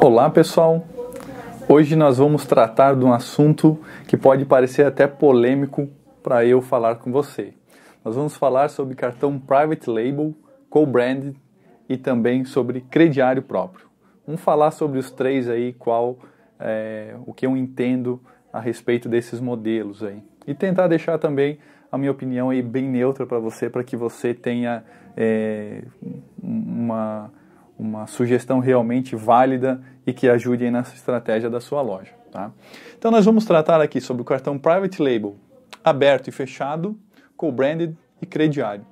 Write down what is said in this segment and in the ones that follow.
Olá pessoal! Hoje nós vamos tratar de um assunto que pode parecer até polêmico para eu falar com você. Nós vamos falar sobre cartão private label, co brand e também sobre crediário próprio. Vamos falar sobre os três aí, qual é, o que eu entendo a respeito desses modelos aí. E tentar deixar também a minha opinião aí bem neutra para você, para que você tenha é, uma uma sugestão realmente válida e que ajude aí nessa estratégia da sua loja. Tá? Então, nós vamos tratar aqui sobre o cartão Private Label, aberto e fechado, co-branded e crediário.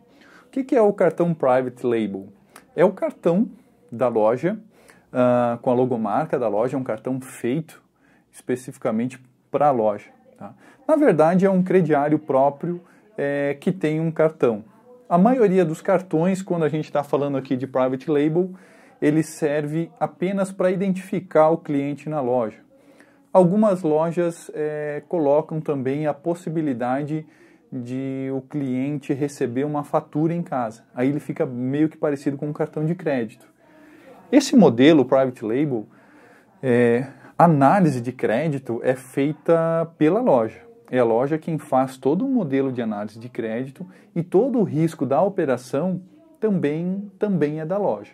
O que, que, é o cartão Private Label? É o cartão da loja, uh, com a logomarca da loja, é um cartão feito especificamente para a loja. Tá? Na verdade, é um crediário próprio é, que tem um cartão. A maioria dos cartões, quando a gente está falando aqui de private label, ele serve apenas para identificar o cliente na loja. Algumas lojas é, colocam também a possibilidade de o cliente receber uma fatura em casa. Aí ele fica meio que parecido com um cartão de crédito. Esse modelo private label, é, análise de crédito é feita pela loja. É a loja quem faz todo o modelo de análise de crédito e todo o risco da operação também, também é da loja.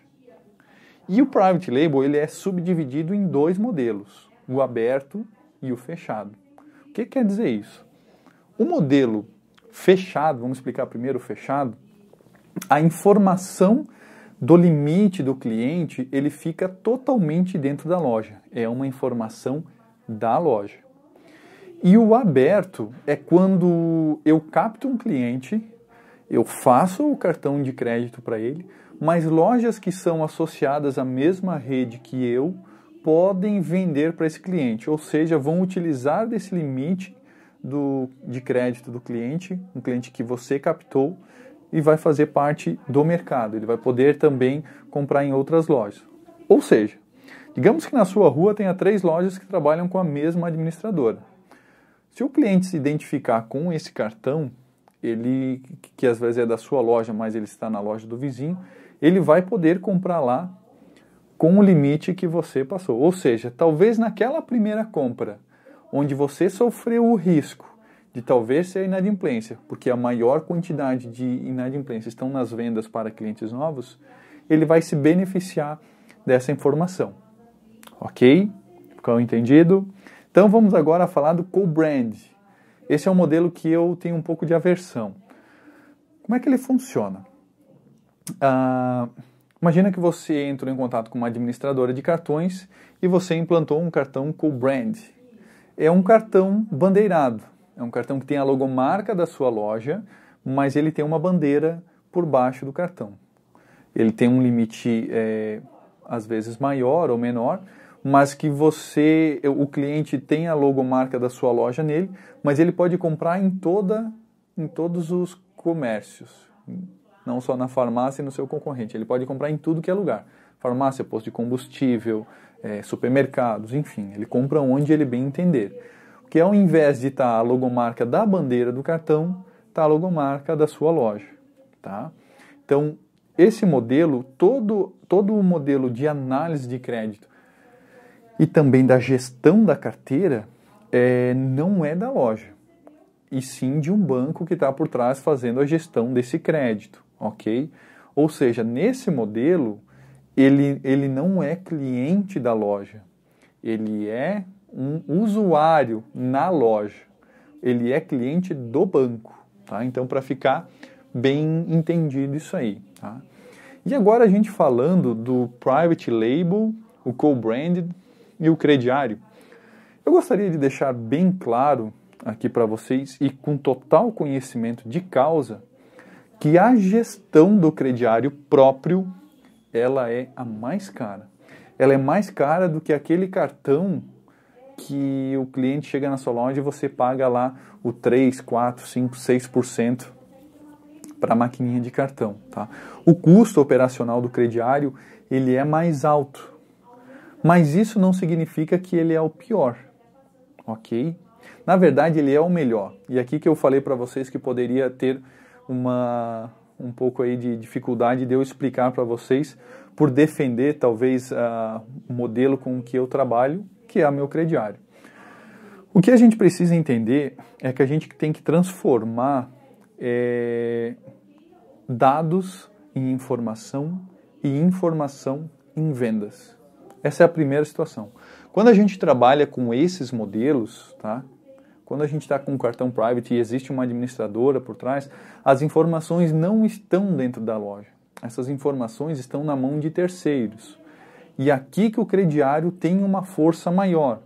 E o private label ele é subdividido em dois modelos, o aberto e o fechado. O que quer dizer isso? O modelo fechado, vamos explicar primeiro o fechado, a informação do limite do cliente, ele fica totalmente dentro da loja. É uma informação da loja. E o aberto é quando eu capto um cliente, eu faço o cartão de crédito para ele, mas lojas que são associadas à mesma rede que eu podem vender para esse cliente, ou seja, vão utilizar desse limite do, de crédito do cliente, um cliente que você captou, e vai fazer parte do mercado. Ele vai poder também comprar em outras lojas. Ou seja, digamos que na sua rua tenha três lojas que trabalham com a mesma administradora. Se o cliente se identificar com esse cartão, ele que às vezes é da sua loja, mas ele está na loja do vizinho, ele vai poder comprar lá com o limite que você passou. Ou seja, talvez naquela primeira compra, onde você sofreu o risco de talvez ser inadimplência, porque a maior quantidade de inadimplência estão nas vendas para clientes novos, ele vai se beneficiar dessa informação. Ok? Ficou entendido? Então vamos agora falar do co-brand. Esse é um modelo que eu tenho um pouco de aversão. Como é que ele funciona? Ah, imagina que você entrou em contato com uma administradora de cartões e você implantou um cartão co-brand. É um cartão bandeirado. É um cartão que tem a logomarca da sua loja, mas ele tem uma bandeira por baixo do cartão. Ele tem um limite, é, às vezes, maior ou menor, mas que você, o cliente tem a logomarca da sua loja nele, mas ele pode comprar em toda, em todos os comércios, não só na farmácia e no seu concorrente. Ele pode comprar em tudo que é lugar, farmácia, posto de combustível, é, supermercados, enfim, ele compra onde ele bem entender. Que ao invés de estar tá a logomarca da bandeira do cartão, está a logomarca da sua loja, tá? Então esse modelo, todo, todo o modelo de análise de crédito e também da gestão da carteira é, não é da loja, e sim de um banco que está por trás fazendo a gestão desse crédito, ok? Ou seja, nesse modelo, ele, ele não é cliente da loja, ele é um usuário na loja, ele é cliente do banco, tá? Então, para ficar bem entendido isso aí, tá? E agora a gente falando do private label, o co-branded e o crediário. Eu gostaria de deixar bem claro aqui para vocês e com total conhecimento de causa que a gestão do crediário próprio ela é a mais cara. Ela é mais cara do que aquele cartão que o cliente chega na sua loja e você paga lá o 3, 4, 5, 6% para a maquininha de cartão, tá? O custo operacional do crediário, ele é mais alto mas isso não significa que ele é o pior, ok? Na verdade, ele é o melhor. E aqui que eu falei para vocês que poderia ter uma um pouco aí de dificuldade de eu explicar para vocês por defender talvez ah, o uh, modelo com que eu trabalho, que é a meu crediário. O que a gente precisa entender é que a gente tem que transformar é, dados em informação e informação em vendas. Essa é a primeira situação. Quando a gente trabalha com esses modelos, tá? Quando a gente está com um cartão private e existe uma administradora por trás, as informações não estão dentro da loja. Essas informações estão na mão de terceiros. E aqui que o crediário tem uma força maior,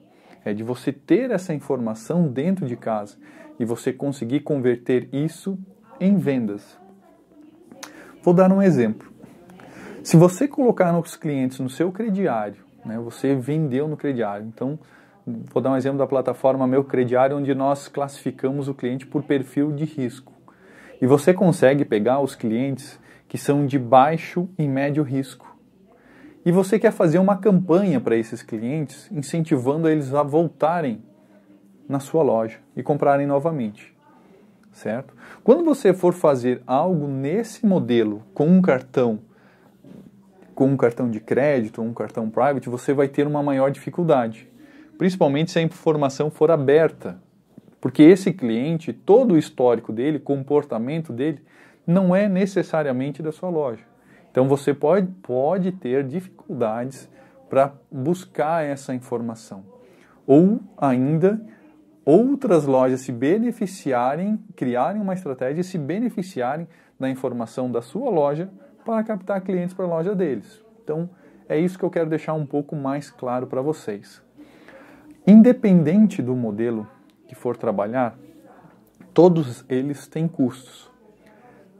é de você ter essa informação dentro de casa e você conseguir converter isso em vendas. Vou dar um exemplo. Se você colocar nossos clientes no seu crediário né? Você vendeu no crediário. Então, vou dar um exemplo da plataforma Meu Crediário, onde nós classificamos o cliente por perfil de risco. E você consegue pegar os clientes que são de baixo e médio risco. E você quer fazer uma campanha para esses clientes, incentivando eles a voltarem na sua loja e comprarem novamente. Certo? Quando você for fazer algo nesse modelo com um cartão com um cartão de crédito ou um cartão private, você vai ter uma maior dificuldade, principalmente se a informação for aberta, porque esse cliente, todo o histórico dele, comportamento dele, não é necessariamente da sua loja. Então você pode, pode ter dificuldades para buscar essa informação. Ou ainda, outras lojas se beneficiarem, criarem uma estratégia e se beneficiarem da informação da sua loja para captar clientes para a loja deles. Então, é isso que eu quero deixar um pouco mais claro para vocês. Independente do modelo que for trabalhar, todos eles têm custos.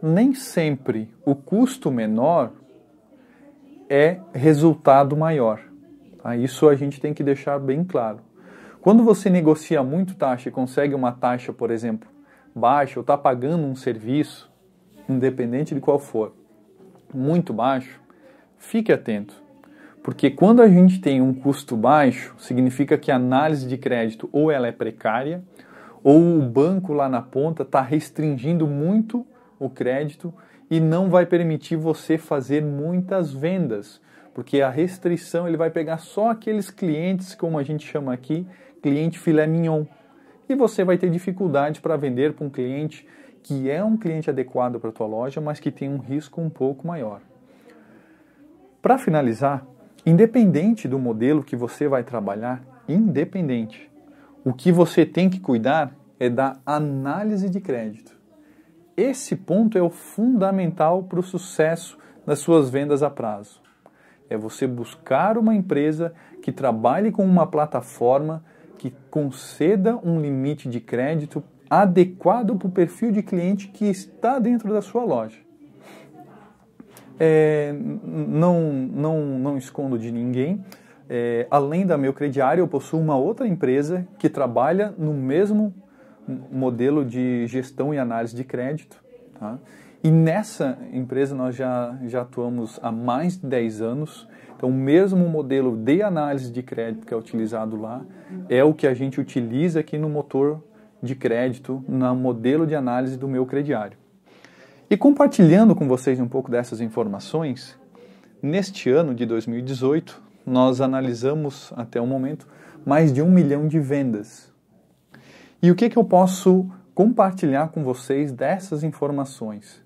Nem sempre o custo menor é resultado maior. Ah, isso a gente tem que deixar bem claro. Quando você negocia muito taxa e consegue uma taxa, por exemplo, baixa ou está pagando um serviço, independente de qual for, muito baixo, fique atento. Porque quando a gente tem um custo baixo, significa que a análise de crédito ou ela é precária, ou o banco lá na ponta está restringindo muito o crédito e não vai permitir você fazer muitas vendas, porque a restrição ele vai pegar só aqueles clientes, como a gente chama aqui, cliente filé mignon. E você vai ter dificuldade para vender para um cliente que é um cliente adequado para a tua loja, mas que tem um risco um pouco maior. Para finalizar, independente do modelo que você vai trabalhar, independente, o que você tem que cuidar é da análise de crédito. Esse ponto é o fundamental para o sucesso das suas vendas a prazo. É você buscar uma empresa que trabalhe com uma plataforma que conceda um limite de crédito adequado para o perfil de cliente que está dentro da sua loja. É, não, não, não escondo de ninguém. É, além da meu crediário, eu possuo uma outra empresa que trabalha no mesmo modelo de gestão e análise de crédito. Tá? E nessa empresa nós já, já atuamos há mais de 10 anos. Então, o mesmo modelo de análise de crédito que é utilizado lá é o que a gente utiliza aqui no motor de crédito no modelo de análise do meu crediário. E compartilhando com vocês um pouco dessas informações, neste ano de 2018, nós analisamos até o momento mais de um milhão de vendas. E o que, que eu posso compartilhar com vocês dessas informações?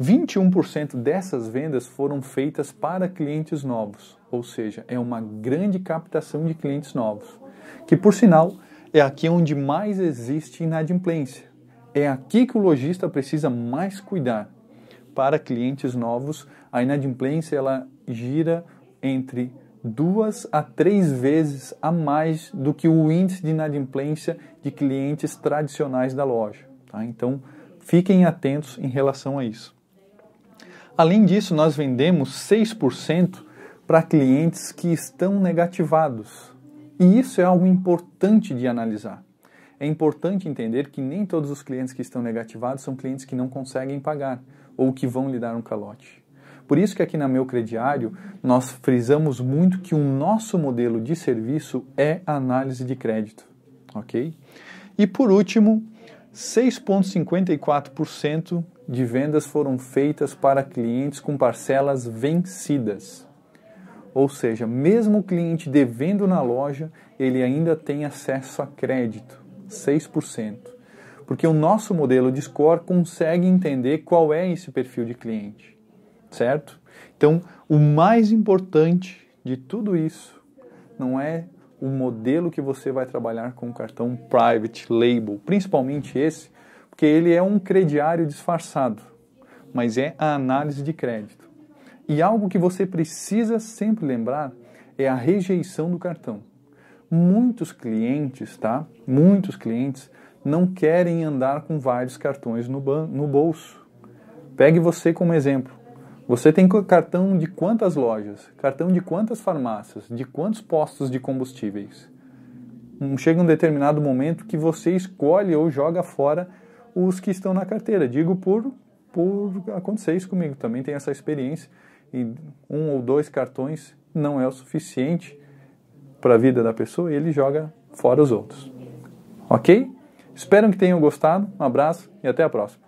21% dessas vendas foram feitas para clientes novos, ou seja, é uma grande captação de clientes novos, que por sinal é aqui onde mais existe inadimplência. É aqui que o lojista precisa mais cuidar. Para clientes novos, a inadimplência ela gira entre duas a três vezes a mais do que o índice de inadimplência de clientes tradicionais da loja. Tá? Então, fiquem atentos em relação a isso. Além disso, nós vendemos 6% para clientes que estão negativados. E isso é algo importante de analisar. É importante entender que nem todos os clientes que estão negativados são clientes que não conseguem pagar ou que vão lhe dar um calote. Por isso que aqui na Meu Crediário nós frisamos muito que o nosso modelo de serviço é análise de crédito, ok? E por último, 6,54% de vendas foram feitas para clientes com parcelas vencidas. Ou seja, mesmo o cliente devendo na loja, ele ainda tem acesso a crédito, 6%. Porque o nosso modelo de score consegue entender qual é esse perfil de cliente, certo? Então, o mais importante de tudo isso não é o modelo que você vai trabalhar com o cartão private label, principalmente esse, porque ele é um crediário disfarçado, mas é a análise de crédito. E algo que você precisa sempre lembrar é a rejeição do cartão. Muitos clientes, tá? Muitos clientes não querem andar com vários cartões no, no bolso. Pegue você como exemplo. Você tem cartão de quantas lojas, cartão de quantas farmácias, de quantos postos de combustíveis. Chega um determinado momento que você escolhe ou joga fora os que estão na carteira. Digo por, por acontecer isso comigo, também tenho essa experiência e um ou dois cartões não é o suficiente para a vida da pessoa e ele joga fora os outros. Ok? Espero que tenham gostado. Um abraço e até a próxima.